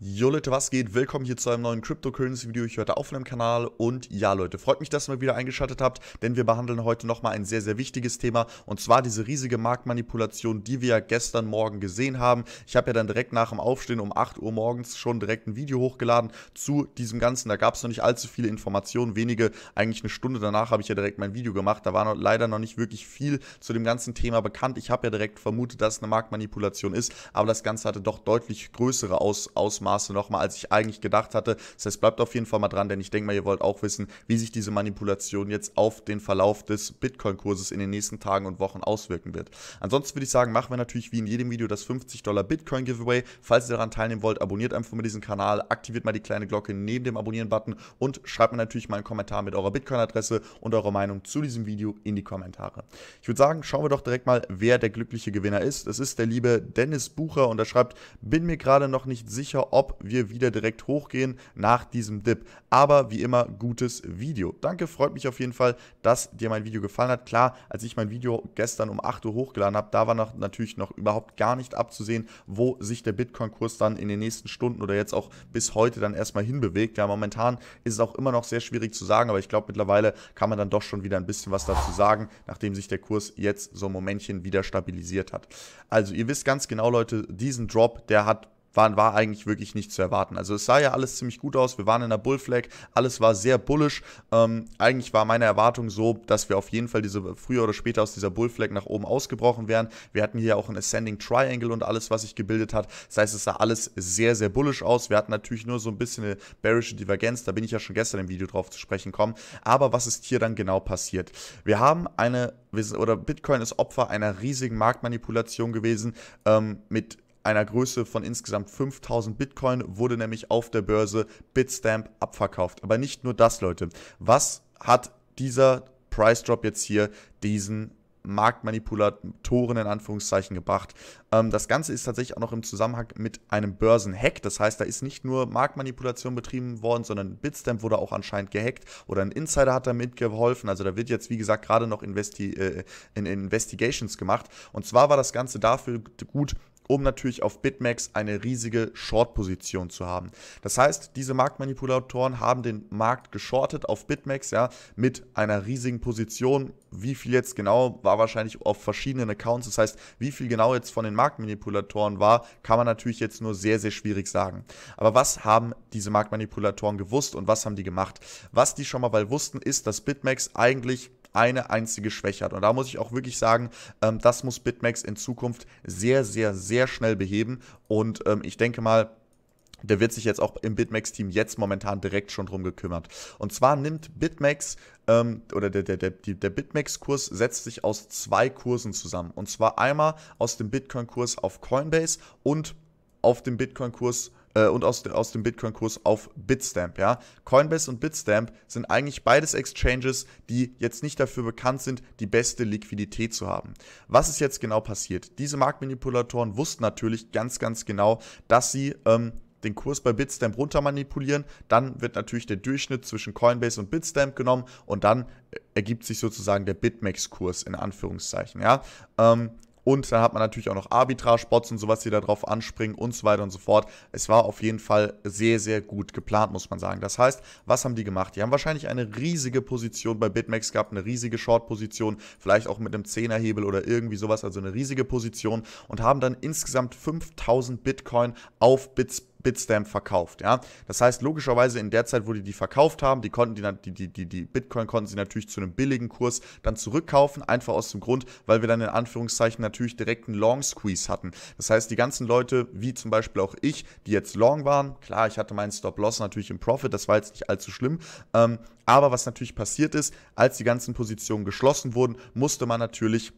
Jo Leute, was geht? Willkommen hier zu einem neuen Cryptocurrency-Video hier heute auf meinem Kanal und ja Leute, freut mich, dass ihr mal wieder eingeschaltet habt, denn wir behandeln heute nochmal ein sehr, sehr wichtiges Thema und zwar diese riesige Marktmanipulation, die wir ja gestern Morgen gesehen haben. Ich habe ja dann direkt nach dem Aufstehen um 8 Uhr morgens schon direkt ein Video hochgeladen zu diesem Ganzen, da gab es noch nicht allzu viele Informationen, wenige, eigentlich eine Stunde danach habe ich ja direkt mein Video gemacht, da war noch, leider noch nicht wirklich viel zu dem ganzen Thema bekannt. Ich habe ja direkt vermutet, dass es eine Marktmanipulation ist, aber das Ganze hatte doch deutlich größere Aus Ausmaße Ausmaße nochmal, als ich eigentlich gedacht hatte. Das heißt, bleibt auf jeden Fall mal dran, denn ich denke mal, ihr wollt auch wissen, wie sich diese Manipulation jetzt auf den Verlauf des Bitcoin-Kurses in den nächsten Tagen und Wochen auswirken wird. Ansonsten würde ich sagen, machen wir natürlich wie in jedem Video das 50 Dollar Bitcoin Giveaway. Falls ihr daran teilnehmen wollt, abonniert einfach mal diesen Kanal, aktiviert mal die kleine Glocke neben dem Abonnieren-Button und schreibt mir natürlich mal einen Kommentar mit eurer Bitcoin-Adresse und eurer Meinung zu diesem Video in die Kommentare. Ich würde sagen, schauen wir doch direkt mal, wer der glückliche Gewinner ist. Das ist der liebe Dennis Bucher und er schreibt, bin mir gerade noch nicht sicher, ob ob wir wieder direkt hochgehen nach diesem Dip. Aber wie immer, gutes Video. Danke, freut mich auf jeden Fall, dass dir mein Video gefallen hat. Klar, als ich mein Video gestern um 8 Uhr hochgeladen habe, da war noch, natürlich noch überhaupt gar nicht abzusehen, wo sich der Bitcoin-Kurs dann in den nächsten Stunden oder jetzt auch bis heute dann erstmal hinbewegt. Ja, momentan ist es auch immer noch sehr schwierig zu sagen, aber ich glaube, mittlerweile kann man dann doch schon wieder ein bisschen was dazu sagen, nachdem sich der Kurs jetzt so ein Momentchen wieder stabilisiert hat. Also, ihr wisst ganz genau, Leute, diesen Drop, der hat war, war eigentlich wirklich nicht zu erwarten. Also es sah ja alles ziemlich gut aus. Wir waren in der Bullflag, alles war sehr bullisch. Ähm, eigentlich war meine Erwartung so, dass wir auf jeden Fall diese früher oder später aus dieser Bullflag nach oben ausgebrochen wären. Wir hatten hier auch ein Ascending Triangle und alles, was sich gebildet hat. Das heißt, es sah alles sehr, sehr bullisch aus. Wir hatten natürlich nur so ein bisschen eine bearische Divergenz. Da bin ich ja schon gestern im Video drauf zu sprechen gekommen. Aber was ist hier dann genau passiert? Wir haben eine, oder Bitcoin ist Opfer einer riesigen Marktmanipulation gewesen ähm, mit einer Größe von insgesamt 5000 Bitcoin wurde nämlich auf der Börse Bitstamp abverkauft. Aber nicht nur das, Leute. Was hat dieser Price Drop jetzt hier diesen Marktmanipulatoren in Anführungszeichen gebracht. Ähm, das Ganze ist tatsächlich auch noch im Zusammenhang mit einem Börsenhack. Das heißt, da ist nicht nur Marktmanipulation betrieben worden, sondern Bitstamp wurde auch anscheinend gehackt oder ein Insider hat damit geholfen. Also da wird jetzt, wie gesagt, gerade noch Investi äh, in Investigations gemacht. Und zwar war das Ganze dafür gut, um natürlich auf BitMEX eine riesige Short-Position zu haben. Das heißt, diese Marktmanipulatoren haben den Markt geschortet auf BitMEX, ja, mit einer riesigen Position. Wie viel jetzt genau war wahrscheinlich auf verschiedenen Accounts. Das heißt, wie viel genau jetzt von den Marktmanipulatoren war, kann man natürlich jetzt nur sehr, sehr schwierig sagen. Aber was haben diese Marktmanipulatoren gewusst und was haben die gemacht? Was die schon mal mal wussten, ist, dass BitMEX eigentlich eine einzige Schwäche hat. Und da muss ich auch wirklich sagen, ähm, das muss Bitmax in Zukunft sehr, sehr, sehr schnell beheben. Und ähm, ich denke mal, der wird sich jetzt auch im bitmax team jetzt momentan direkt schon drum gekümmert. Und zwar nimmt Bitmax ähm, oder der, der, der, der BitMEX-Kurs setzt sich aus zwei Kursen zusammen. Und zwar einmal aus dem Bitcoin-Kurs auf Coinbase und auf dem Bitcoin-Kurs äh, und aus, aus dem Bitcoin-Kurs auf Bitstamp. Ja? Coinbase und Bitstamp sind eigentlich beides Exchanges, die jetzt nicht dafür bekannt sind, die beste Liquidität zu haben. Was ist jetzt genau passiert? Diese Marktmanipulatoren wussten natürlich ganz, ganz genau, dass sie ähm, den Kurs bei Bitstamp runter manipulieren, dann wird natürlich der Durchschnitt zwischen Coinbase und Bitstamp genommen und dann äh, ergibt sich sozusagen der Bitmax-Kurs in Anführungszeichen. Ja? Ähm, und dann hat man natürlich auch noch Arbitrage-Bots und sowas, die da drauf anspringen und so weiter und so fort. Es war auf jeden Fall sehr, sehr gut geplant, muss man sagen. Das heißt, was haben die gemacht? Die haben wahrscheinlich eine riesige Position bei BitMEX gehabt, eine riesige Short-Position, vielleicht auch mit einem Zehnerhebel oder irgendwie sowas, also eine riesige Position und haben dann insgesamt 5000 Bitcoin auf Bits Bitstamp verkauft. Ja? Das heißt, logischerweise in der Zeit, wo die die verkauft haben, die, konnten die, die, die, die Bitcoin konnten sie natürlich zu einem billigen Kurs dann zurückkaufen, einfach aus dem Grund, weil wir dann in Anführungszeichen natürlich direkt einen Long Squeeze hatten. Das heißt, die ganzen Leute, wie zum Beispiel auch ich, die jetzt long waren, klar, ich hatte meinen Stop-Loss natürlich im Profit, das war jetzt nicht allzu schlimm, ähm, aber was natürlich passiert ist, als die ganzen Positionen geschlossen wurden, musste man natürlich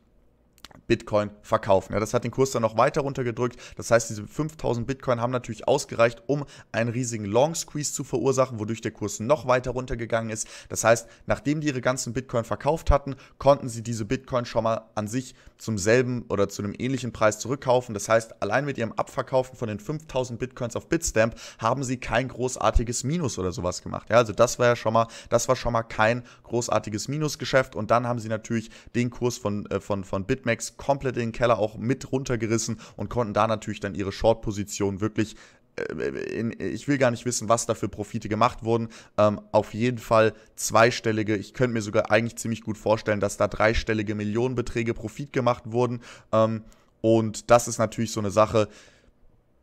Bitcoin verkaufen. Ja, das hat den Kurs dann noch weiter runtergedrückt. Das heißt, diese 5000 Bitcoin haben natürlich ausgereicht, um einen riesigen Long Squeeze zu verursachen, wodurch der Kurs noch weiter runtergegangen ist. Das heißt, nachdem die ihre ganzen Bitcoin verkauft hatten, konnten sie diese Bitcoin schon mal an sich zum selben oder zu einem ähnlichen Preis zurückkaufen. Das heißt, allein mit ihrem Abverkaufen von den 5000 Bitcoins auf Bitstamp haben sie kein großartiges Minus oder sowas gemacht. Ja, also das war ja schon mal, das war schon mal kein großartiges Minusgeschäft und dann haben sie natürlich den Kurs von, äh, von, von Bitmax komplett in den Keller auch mit runtergerissen und konnten da natürlich dann ihre Short-Position wirklich äh, in, ich will gar nicht wissen, was da für Profite gemacht wurden. Ähm, auf jeden Fall zweistellige, ich könnte mir sogar eigentlich ziemlich gut vorstellen, dass da dreistellige Millionenbeträge Profit gemacht wurden. Ähm, und das ist natürlich so eine Sache, äh,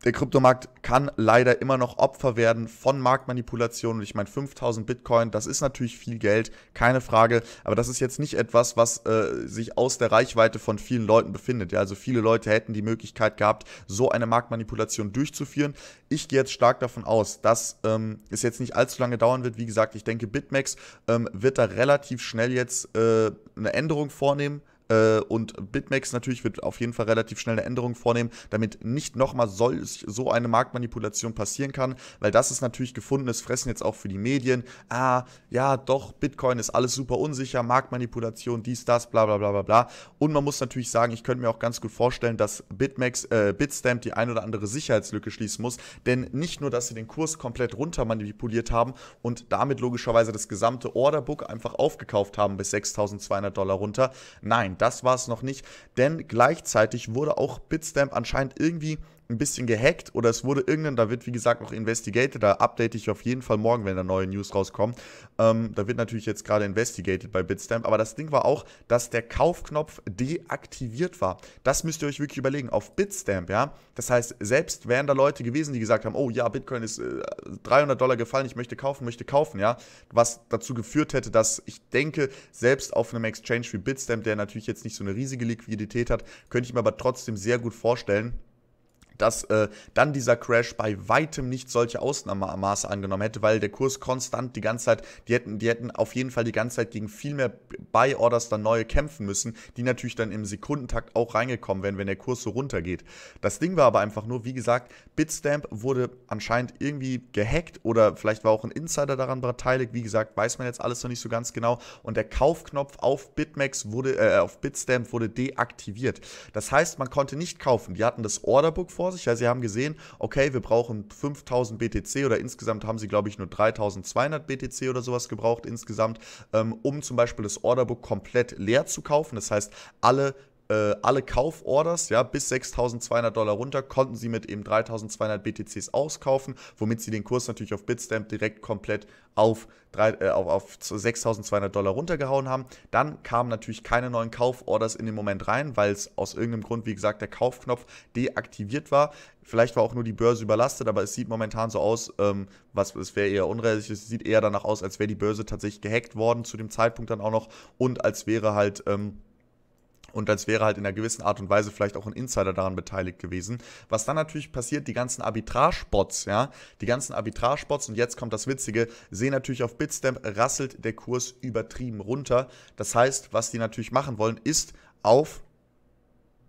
der Kryptomarkt kann leider immer noch Opfer werden von Marktmanipulationen. ich meine, 5000 Bitcoin, das ist natürlich viel Geld, keine Frage. Aber das ist jetzt nicht etwas, was äh, sich aus der Reichweite von vielen Leuten befindet. Ja, also viele Leute hätten die Möglichkeit gehabt, so eine Marktmanipulation durchzuführen. Ich gehe jetzt stark davon aus, dass ähm, es jetzt nicht allzu lange dauern wird. Wie gesagt, ich denke, BitMEX ähm, wird da relativ schnell jetzt äh, eine Änderung vornehmen äh, und Bitmax natürlich wird auf jeden Fall relativ schnell eine Änderung vornehmen, damit nicht nochmal so eine Marktmanipulation passieren kann, weil das ist natürlich gefundenes Fressen jetzt auch für die Medien. Ah, ja, doch, Bitcoin ist alles super unsicher, Marktmanipulation, dies, das, bla, bla, bla, bla, bla. Und man muss natürlich sagen, ich könnte mir auch ganz gut vorstellen, dass Bitmax, äh, Bitstamp die ein oder andere Sicherheitslücke schließen muss, denn nicht nur, dass sie den Kurs komplett runter manipuliert haben und damit logischerweise das gesamte Orderbook einfach aufgekauft haben bis 6200 Dollar runter. Nein, das war es noch nicht, denn gleichzeitig wurde auch Bitstamp anscheinend irgendwie ein bisschen gehackt oder es wurde irgendein, da wird wie gesagt noch investigated, da update ich auf jeden Fall morgen, wenn da neue News rauskommen. Ähm, da wird natürlich jetzt gerade investigated bei Bitstamp, aber das Ding war auch, dass der Kaufknopf deaktiviert war. Das müsst ihr euch wirklich überlegen, auf Bitstamp, ja. Das heißt, selbst wären da Leute gewesen, die gesagt haben, oh ja, Bitcoin ist äh, 300 Dollar gefallen, ich möchte kaufen, möchte kaufen, ja. Was dazu geführt hätte, dass ich denke, selbst auf einem Exchange wie Bitstamp, der natürlich jetzt nicht so eine riesige Liquidität hat, könnte ich mir aber trotzdem sehr gut vorstellen, dass äh, dann dieser Crash bei weitem nicht solche Ausnahmemaße angenommen hätte, weil der Kurs konstant die ganze Zeit, die hätten, die hätten auf jeden Fall die ganze Zeit gegen viel mehr Buy-Orders dann neue kämpfen müssen, die natürlich dann im Sekundentakt auch reingekommen wären, wenn der Kurs so runtergeht. Das Ding war aber einfach nur, wie gesagt, Bitstamp wurde anscheinend irgendwie gehackt oder vielleicht war auch ein Insider daran beteiligt. Wie gesagt, weiß man jetzt alles noch nicht so ganz genau. Und der Kaufknopf auf Bitmax wurde, äh, auf Bitstamp wurde deaktiviert. Das heißt, man konnte nicht kaufen. Die hatten das Orderbook vor vor sich. Ja, sie haben gesehen, okay, wir brauchen 5000 BTC oder insgesamt haben sie, glaube ich, nur 3200 BTC oder sowas gebraucht insgesamt, ähm, um zum Beispiel das Orderbook komplett leer zu kaufen. Das heißt, alle äh, alle Kauforders, ja, bis 6.200 Dollar runter, konnten sie mit eben 3.200 BTCs auskaufen, womit sie den Kurs natürlich auf Bitstamp direkt komplett auf, äh, auf, auf 6.200 Dollar runtergehauen haben. Dann kamen natürlich keine neuen Kauforders in den Moment rein, weil es aus irgendeinem Grund, wie gesagt, der Kaufknopf deaktiviert war. Vielleicht war auch nur die Börse überlastet, aber es sieht momentan so aus, ähm, was es wäre eher unrealistisch, es sieht eher danach aus, als wäre die Börse tatsächlich gehackt worden zu dem Zeitpunkt dann auch noch und als wäre halt ähm, und als wäre halt in einer gewissen Art und Weise vielleicht auch ein Insider daran beteiligt gewesen. Was dann natürlich passiert, die ganzen Arbitrage-Bots, ja, die ganzen Arbitrage-Bots, und jetzt kommt das Witzige, sehen natürlich auf Bitstamp, rasselt der Kurs übertrieben runter. Das heißt, was die natürlich machen wollen, ist auf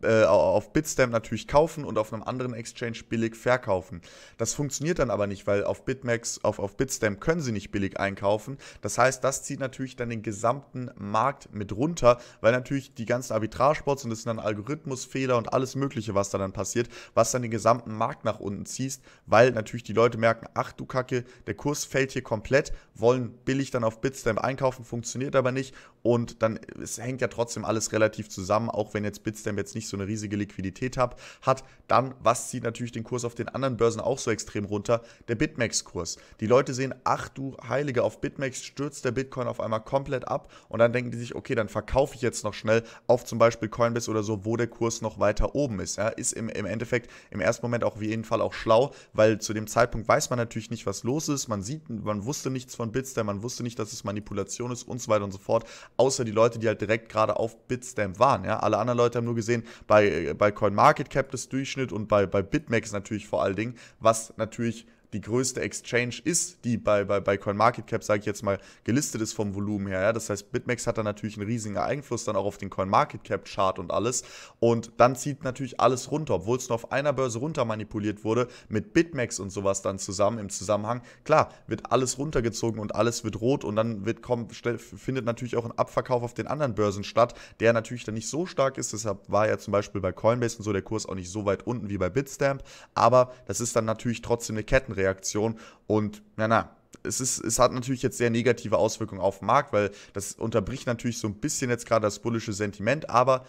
äh, auf Bitstamp natürlich kaufen und auf einem anderen Exchange billig verkaufen. Das funktioniert dann aber nicht, weil auf Bitmax, auf, auf Bitstamp können sie nicht billig einkaufen. Das heißt, das zieht natürlich dann den gesamten Markt mit runter, weil natürlich die ganzen Arbitragebots und das sind dann Algorithmusfehler und alles Mögliche, was da dann passiert, was dann den gesamten Markt nach unten zieht, weil natürlich die Leute merken, ach du Kacke, der Kurs fällt hier komplett, wollen billig dann auf Bitstamp einkaufen, funktioniert aber nicht und dann es hängt ja trotzdem alles relativ zusammen, auch wenn jetzt Bitstamp jetzt nicht so eine riesige Liquidität hab, hat, dann was zieht natürlich den Kurs auf den anderen Börsen auch so extrem runter? Der Bitmax-Kurs. Die Leute sehen, ach du Heilige, auf Bitmax stürzt der Bitcoin auf einmal komplett ab und dann denken die sich, okay, dann verkaufe ich jetzt noch schnell auf zum Beispiel Coinbase oder so, wo der Kurs noch weiter oben ist. Ja, ist im, im Endeffekt im ersten Moment auch auf jeden Fall auch schlau, weil zu dem Zeitpunkt weiß man natürlich nicht, was los ist. Man sieht, man wusste nichts von Bitstamp, man wusste nicht, dass es Manipulation ist und so weiter und so fort. Außer die Leute, die halt direkt gerade auf Bitstamp waren. Ja, alle anderen Leute haben nur gesehen, bei, äh, bei CoinMarketCap das Durchschnitt und bei, bei BitMEX natürlich vor allen Dingen, was natürlich die größte Exchange ist, die bei, bei, bei CoinMarketCap, sage ich jetzt mal, gelistet ist vom Volumen her. Ja? Das heißt, BitMEX hat da natürlich einen riesigen Einfluss dann auch auf den CoinMarketCap-Chart und alles. Und dann zieht natürlich alles runter, obwohl es nur auf einer Börse runter manipuliert wurde, mit BitMEX und sowas dann zusammen im Zusammenhang. Klar, wird alles runtergezogen und alles wird rot und dann wird, kommt, findet natürlich auch ein Abverkauf auf den anderen Börsen statt, der natürlich dann nicht so stark ist. Deshalb war ja zum Beispiel bei Coinbase und so der Kurs auch nicht so weit unten wie bei Bitstamp. Aber das ist dann natürlich trotzdem eine Kettenreaktion. Reaktion. Und na na, es, ist, es hat natürlich jetzt sehr negative Auswirkungen auf den Markt, weil das unterbricht natürlich so ein bisschen jetzt gerade das bullische Sentiment, aber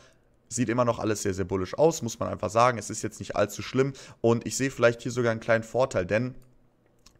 sieht immer noch alles sehr, sehr bullisch aus, muss man einfach sagen. Es ist jetzt nicht allzu schlimm und ich sehe vielleicht hier sogar einen kleinen Vorteil, denn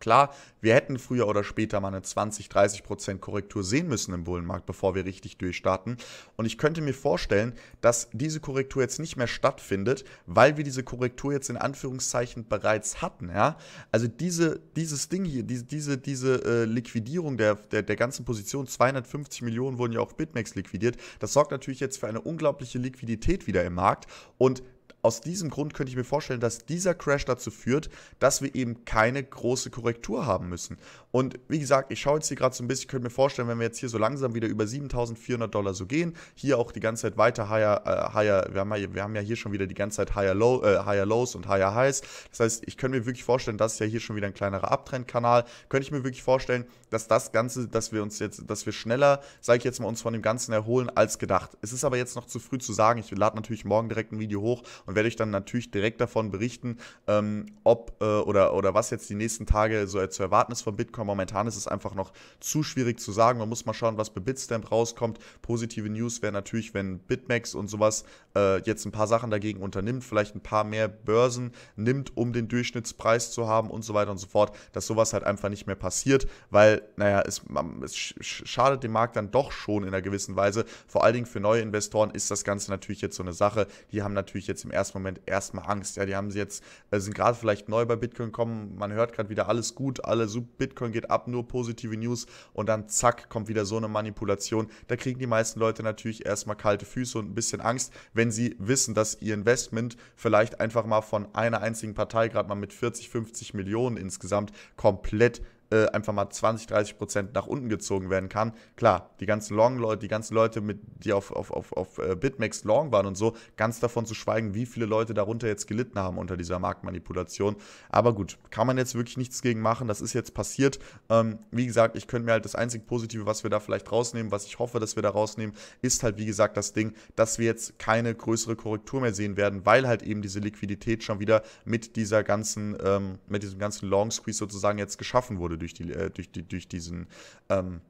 Klar, wir hätten früher oder später mal eine 20, 30 Korrektur sehen müssen im Bullenmarkt, bevor wir richtig durchstarten. Und ich könnte mir vorstellen, dass diese Korrektur jetzt nicht mehr stattfindet, weil wir diese Korrektur jetzt in Anführungszeichen bereits hatten. Ja? Also diese, dieses Ding hier, diese, diese, diese äh, Liquidierung der, der, der ganzen Position, 250 Millionen wurden ja auch Bitmax liquidiert, das sorgt natürlich jetzt für eine unglaubliche Liquidität wieder im Markt. Und aus diesem Grund könnte ich mir vorstellen, dass dieser Crash dazu führt, dass wir eben keine große Korrektur haben müssen. Und wie gesagt, ich schaue jetzt hier gerade so ein bisschen, könnte mir vorstellen, wenn wir jetzt hier so langsam wieder über 7400 Dollar so gehen, hier auch die ganze Zeit weiter higher, äh, higher wir, haben ja, wir haben ja hier schon wieder die ganze Zeit higher, low, äh, higher lows und higher highs. Das heißt, ich könnte mir wirklich vorstellen, das ist ja hier schon wieder ein kleinerer Abtrendkanal, könnte ich mir wirklich vorstellen, dass das Ganze, dass wir uns jetzt, dass wir schneller, sage ich jetzt mal, uns von dem Ganzen erholen als gedacht. Es ist aber jetzt noch zu früh zu sagen, ich lade natürlich morgen direkt ein Video hoch und werde euch dann natürlich direkt davon berichten, ähm, ob äh, oder, oder was jetzt die nächsten Tage so äh, zu erwarten ist von Bitcoin. Momentan ist es einfach noch zu schwierig zu sagen. Man muss mal schauen, was bei Bitstamp rauskommt. Positive News wäre natürlich, wenn Bitmax und sowas äh, jetzt ein paar Sachen dagegen unternimmt, vielleicht ein paar mehr Börsen nimmt, um den Durchschnittspreis zu haben und so weiter und so fort, dass sowas halt einfach nicht mehr passiert, weil, naja, es, es schadet dem Markt dann doch schon in einer gewissen Weise. Vor allen Dingen für neue Investoren ist das Ganze natürlich jetzt so eine Sache, die haben natürlich jetzt im ersten Moment erstmal Angst. Ja, die haben sie jetzt, äh, sind gerade vielleicht neu bei Bitcoin gekommen, man hört gerade wieder alles gut, alle Bitcoin geht ab, nur positive News und dann zack, kommt wieder so eine Manipulation. Da kriegen die meisten Leute natürlich erstmal kalte Füße und ein bisschen Angst. Wenn wenn sie wissen, dass ihr Investment vielleicht einfach mal von einer einzigen Partei gerade mal mit 40, 50 Millionen insgesamt komplett äh, einfach mal 20, 30 Prozent nach unten gezogen werden kann. Klar, die ganzen Long-Leute, die ganzen Leute, mit, die auf, auf, auf, auf äh, BitMEX Long waren und so, ganz davon zu schweigen, wie viele Leute darunter jetzt gelitten haben unter dieser Marktmanipulation. Aber gut, kann man jetzt wirklich nichts gegen machen. Das ist jetzt passiert. Ähm, wie gesagt, ich könnte mir halt das einzig Positive, was wir da vielleicht rausnehmen, was ich hoffe, dass wir da rausnehmen, ist halt, wie gesagt, das Ding, dass wir jetzt keine größere Korrektur mehr sehen werden, weil halt eben diese Liquidität schon wieder mit dieser ganzen, ähm, mit diesem ganzen Long Squeeze sozusagen jetzt geschaffen wurde durch, die, äh, durch, die, durch diesen. Ähm,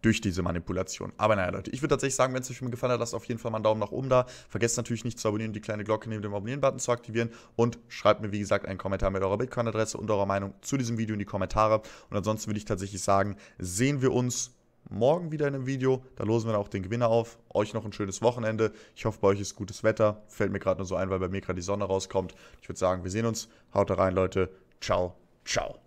durch diese Manipulation. Aber naja, Leute, ich würde tatsächlich sagen, wenn es euch gefallen hat, lasst auf jeden Fall mal einen Daumen nach oben da. Vergesst natürlich nicht zu abonnieren, die kleine Glocke neben dem Abonnieren-Button zu aktivieren und schreibt mir, wie gesagt, einen Kommentar mit eurer Bitcoin-Adresse und eurer Meinung zu diesem Video in die Kommentare. Und ansonsten würde ich tatsächlich sagen, sehen wir uns morgen wieder in einem Video. Da losen wir dann auch den Gewinner auf. Euch noch ein schönes Wochenende. Ich hoffe, bei euch ist gutes Wetter. Fällt mir gerade nur so ein, weil bei mir gerade die Sonne rauskommt. Ich würde sagen, wir sehen uns. Haut rein, Leute. Ciao, ciao.